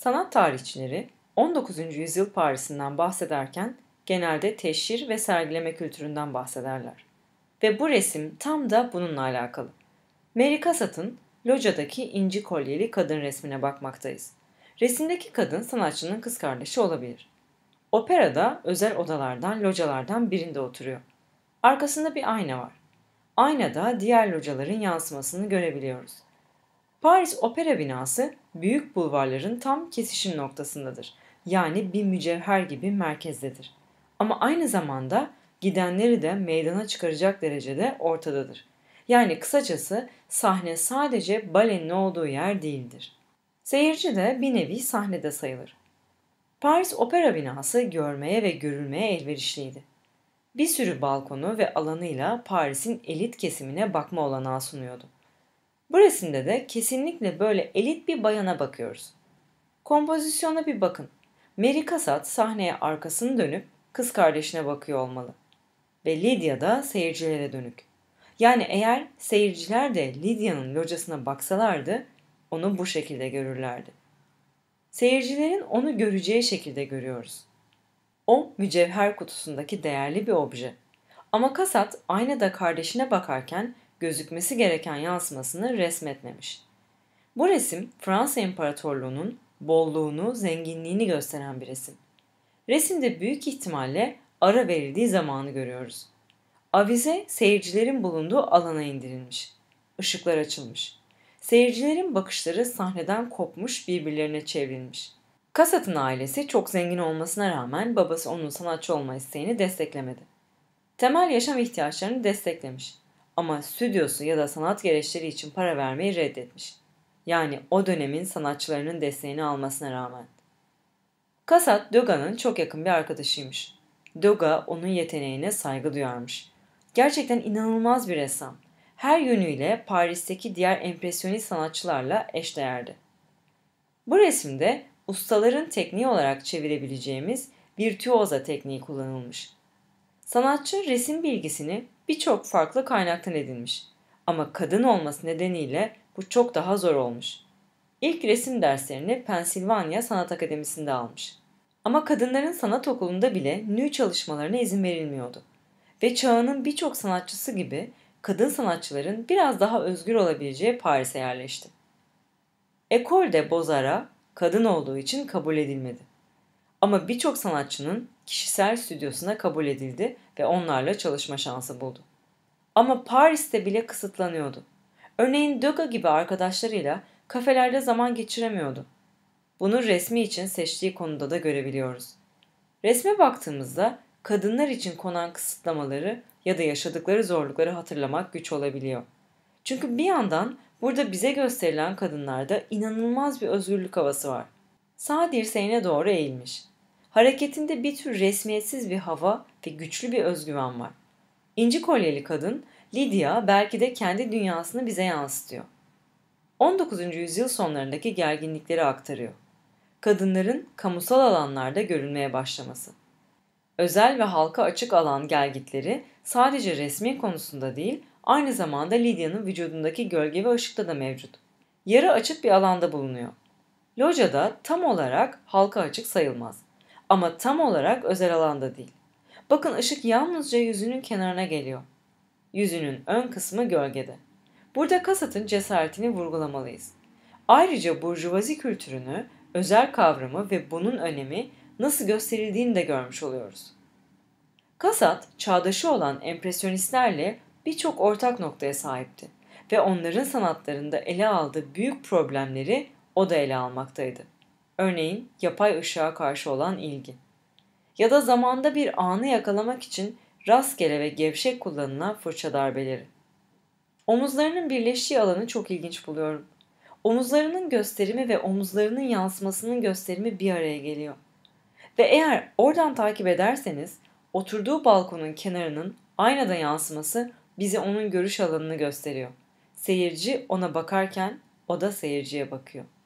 Sanat tarihçileri 19. yüzyıl Paris'inden bahsederken genelde teşhir ve sergileme kültüründen bahsederler. Ve bu resim tam da bununla alakalı. Mary Cassatt'ın Loca'daki inci kolyeli kadın resmine bakmaktayız. Resimdeki kadın sanatçının kız kardeşi olabilir. Operada özel odalardan, localardan birinde oturuyor. Arkasında bir ayna var. Aynada diğer locaların yansımasını görebiliyoruz. Paris Opera binası büyük bulvarların tam kesişim noktasındadır. Yani bir mücevher gibi merkezdedir. Ama aynı zamanda gidenleri de meydana çıkaracak derecede ortadadır. Yani kısacası sahne sadece balenin olduğu yer değildir. Seyirci de bir nevi sahnede sayılır. Paris Opera binası görmeye ve görülmeye elverişliydi. Bir sürü balkonu ve alanıyla Paris'in elit kesimine bakma olanağı sunuyordu. Bu resimde de kesinlikle böyle elit bir bayana bakıyoruz. Kompozisyona bir bakın. Mary Cassatt sahneye arkasını dönüp kız kardeşine bakıyor olmalı. Ve Lydia da seyircilere dönük. Yani eğer seyirciler de Lydia'nın locasına baksalardı onu bu şekilde görürlerdi. Seyircilerin onu göreceği şekilde görüyoruz. O mücevher kutusundaki değerli bir obje. Ama Kasat aynada kardeşine bakarken gözükmesi gereken yansımasını resmetmemiş. Bu resim Fransa İmparatorluğu'nun bolluğunu, zenginliğini gösteren bir resim. Resimde büyük ihtimalle ara verildiği zamanı görüyoruz. Avize seyircilerin bulunduğu alana indirilmiş. Işıklar açılmış. Seyircilerin bakışları sahneden kopmuş birbirlerine çevrilmiş. Kasat'ın ailesi çok zengin olmasına rağmen babası onun sanatçı olma isteğini desteklemedi. Temel yaşam ihtiyaçlarını desteklemiş ama stüdyosu ya da sanat gereçleri için para vermeyi reddetmiş. Yani o dönemin sanatçılarının desteğini almasına rağmen. Kasat Doga'nın çok yakın bir arkadaşıymış. Doga onun yeteneğine saygı duyarmış. Gerçekten inanılmaz bir ressam. Her yönüyle Paris'teki diğer empresyonist sanatçılarla eşdeğerdi. Bu resimde ustaların tekniği olarak çevirebileceğimiz virtüoza tekniği kullanılmış. Sanatçı resim bilgisini birçok farklı kaynaktan edinmiş. Ama kadın olması nedeniyle bu çok daha zor olmuş. İlk resim derslerini Pensilvanya Sanat Akademisi'nde almış. Ama kadınların sanat okulunda bile nü çalışmalarına izin verilmiyordu. Ve çağının birçok sanatçısı gibi kadın sanatçıların biraz daha özgür olabileceği Paris'e yerleşti. Ekol de Bozara kadın olduğu için kabul edilmedi. Ama birçok sanatçının kişisel stüdyosuna kabul edildi ve onlarla çalışma şansı buldu. Ama Paris'te bile kısıtlanıyordu. Örneğin Döga gibi arkadaşlarıyla kafelerde zaman geçiremiyordu. Bunu resmi için seçtiği konuda da görebiliyoruz. Resme baktığımızda kadınlar için konan kısıtlamaları ya da yaşadıkları zorlukları hatırlamak güç olabiliyor. Çünkü bir yandan burada bize gösterilen kadınlarda inanılmaz bir özgürlük havası var. Sağ dirseğine doğru eğilmiş. Hareketinde bir tür resmiyetsiz bir hava ve güçlü bir özgüven var. İnci kolyeli kadın Lydia belki de kendi dünyasını bize yansıtıyor. 19. yüzyıl sonlarındaki gerginlikleri aktarıyor. Kadınların kamusal alanlarda görünmeye başlaması. Özel ve halka açık alan gelgitleri sadece resmi konusunda değil, aynı zamanda Lydia'nın vücudundaki gölge ve ışıkta da mevcut. Yarı açık bir alanda bulunuyor. Locada tam olarak halka açık sayılmaz. Ama tam olarak özel alanda değil. Bakın ışık yalnızca yüzünün kenarına geliyor. Yüzünün ön kısmı gölgede. Burada Kasat'ın cesaretini vurgulamalıyız. Ayrıca burjuvazi kültürünü, özel kavramı ve bunun önemi nasıl gösterildiğini de görmüş oluyoruz. Kasat, çağdaşı olan empresyonistlerle birçok ortak noktaya sahipti ve onların sanatlarında ele aldığı büyük problemleri o da ele almaktaydı. Örneğin yapay ışığa karşı olan ilgi. Ya da zamanda bir anı yakalamak için rastgele ve gevşek kullanılan fırça darbeleri. Omuzlarının birleştiği alanı çok ilginç buluyorum. Omuzlarının gösterimi ve omuzlarının yansımasının gösterimi bir araya geliyor. Ve eğer oradan takip ederseniz oturduğu balkonun kenarının aynada yansıması bize onun görüş alanını gösteriyor. Seyirci ona bakarken o da seyirciye bakıyor.